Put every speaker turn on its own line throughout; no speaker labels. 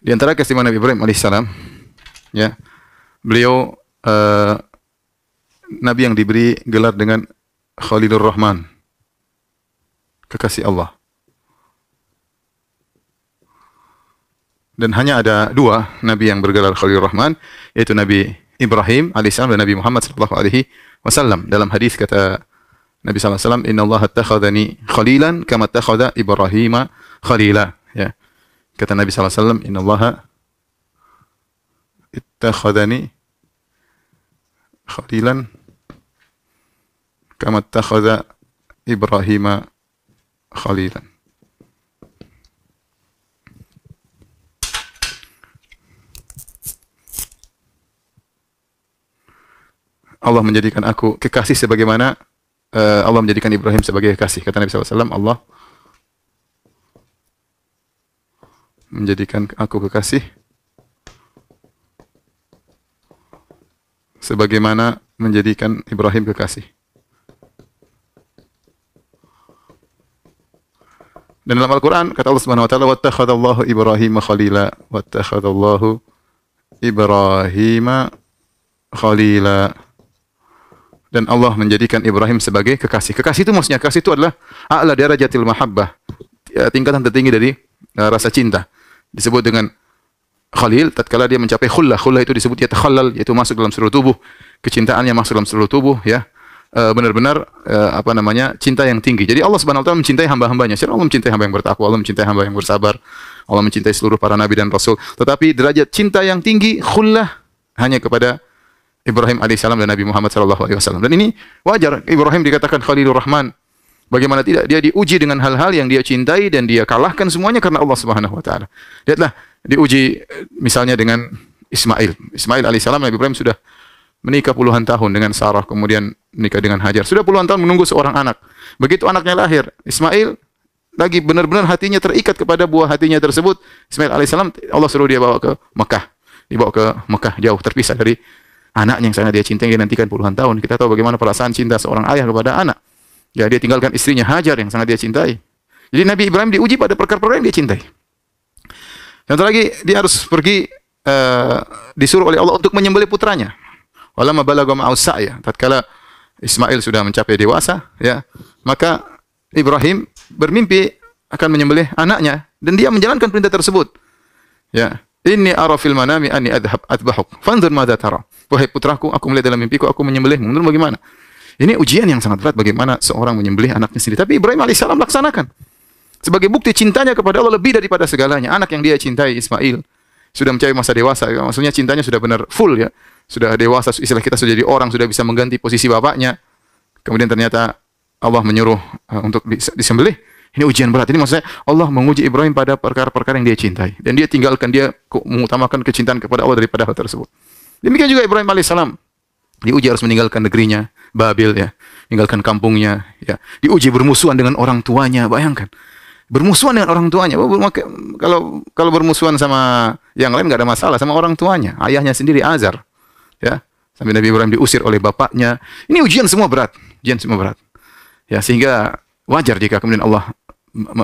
Di antara keistimewaan Nabi Ibrahim alaihissalam, ya, beliau uh, Nabi yang diberi gelar dengan Khalilul Rahman, kekasih Allah. Dan hanya ada dua Nabi yang bergelar Khalilul Rahman, yaitu Nabi Ibrahim alaihissalam dan Nabi Muhammad sallallahu alaihi wasallam. Dalam hadis kata Nabi sallallahu alaihi wasallam, "Inna Allah khalilan kama takhadha Ibrahim khalila." Kata Nabi SAW, Inna allaha ittakhadani khalilan kama ittakhadha Ibrahim khalilan. Allah menjadikan aku kekasih sebagaimana uh, Allah menjadikan Ibrahim sebagai kekasih. Kata Nabi SAW, Allah menjadikan aku kekasih sebagaimana menjadikan Ibrahim kekasih. Dan dalam Al-Qur'an kata Allah Subhanahu wa taala wattakhadallahu Ibrahim khalila wattakhadallahu Ibrahim khalila dan Allah menjadikan Ibrahim sebagai kekasih. Kekasih itu maksudnya kekasih itu adalah a'la darajatil mahabbah, tingkatan tertinggi dari eh, rasa cinta disebut dengan Khalil tatkala dia mencapai khullah khullah itu disebut yatakhallal yaitu masuk dalam seluruh tubuh kecintaannya masuk dalam seluruh tubuh ya eh, benar-benar eh, apa namanya cinta yang tinggi. Jadi Allah Subhanahu wa taala mencintai hamba-hambanya. Secara Allah mencintai hamba yang bertakwa, Allah mencintai hamba yang bersabar, Allah mencintai seluruh para nabi dan rasul. Tetapi derajat cinta yang tinggi khullah hanya kepada Ibrahim alaihissalam dan Nabi Muhammad sallallahu alaihi wasallam. Dan ini wajar Ibrahim dikatakan Khalilur Rahman Bagaimana tidak? Dia diuji dengan hal-hal yang dia cintai dan dia kalahkan semuanya karena Allah Subhanahu wa taala. Lihatlah diuji eh, misalnya dengan Ismail. Ismail alaihissalam Nabi Ibrahim sudah menikah puluhan tahun dengan Sarah, kemudian menikah dengan Hajar. Sudah puluhan tahun menunggu seorang anak. Begitu anaknya lahir, Ismail lagi benar-benar hatinya terikat kepada buah hatinya tersebut. Ismail alaihissalam Allah suruh dia bawa ke Mekah. Dibawa ke Mekah jauh terpisah dari anaknya yang sangat dia cintai yang nantikan puluhan tahun. Kita tahu bagaimana perasaan cinta seorang ayah kepada anak. Ya, dia tinggalkan istrinya Hajar yang sangat dia cintai. Jadi Nabi Ibrahim diuji pada perkara-perkara yang dia cintai. Yang lagi, dia harus pergi uh, disuruh oleh Allah untuk menyembelih putranya. Walamma balagha ma'usa ya. Tatkala Ismail sudah mencapai dewasa, ya, maka Ibrahim bermimpi akan menyembelih anaknya dan dia menjalankan perintah tersebut. Ya. ini ara manami ani adhab adbahuk. Fanzur madza tara. Wahai putraku, aku melihat dalam mimpiku aku menyembelihmu. Menurut bagaimana? Ini ujian yang sangat berat bagaimana seorang menyembelih anaknya sendiri. Tapi Ibrahim alaihissalam laksanakan. Sebagai bukti cintanya kepada Allah lebih daripada segalanya. Anak yang dia cintai Ismail sudah mencapai masa dewasa. Ya. Maksudnya cintanya sudah benar full ya. Sudah dewasa, istilah kita sudah jadi orang, sudah bisa mengganti posisi bapaknya. Kemudian ternyata Allah menyuruh eh, untuk disembelih. Ini ujian berat. Ini maksudnya Allah menguji Ibrahim pada perkara-perkara yang dia cintai. Dan dia tinggalkan, dia mengutamakan kecintaan kepada Allah daripada hal tersebut. Demikian juga Ibrahim salam. Diuji harus meninggalkan negerinya, Babel ya, meninggalkan kampungnya, ya. Diuji bermusuhan dengan orang tuanya, bayangkan. Bermusuhan dengan orang tuanya. Kalau kalau bermusuhan sama yang lain nggak ada masalah sama orang tuanya, ayahnya sendiri Azar. Ya. Sampai Nabi Ibrahim diusir oleh bapaknya. Ini ujian semua berat, ujian semua berat. Ya, sehingga wajar jika kemudian Allah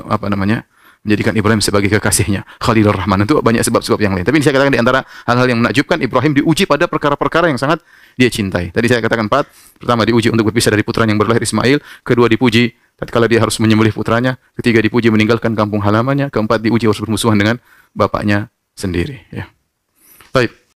apa namanya? menjadikan Ibrahim sebagai kekasihnya. Khalilur Rahman itu banyak sebab-sebab yang lain. Tapi ini saya katakan di antara hal-hal yang menakjubkan Ibrahim diuji pada perkara-perkara yang sangat dia cintai. Tadi saya katakan empat, pertama diuji untuk berpisah dari putranya yang berlahir Ismail, kedua dipuji tatkala dia harus menyembelih putranya, ketiga dipuji meninggalkan kampung halamannya, keempat diuji harus bermusuhan dengan bapaknya sendiri, ya. Baik.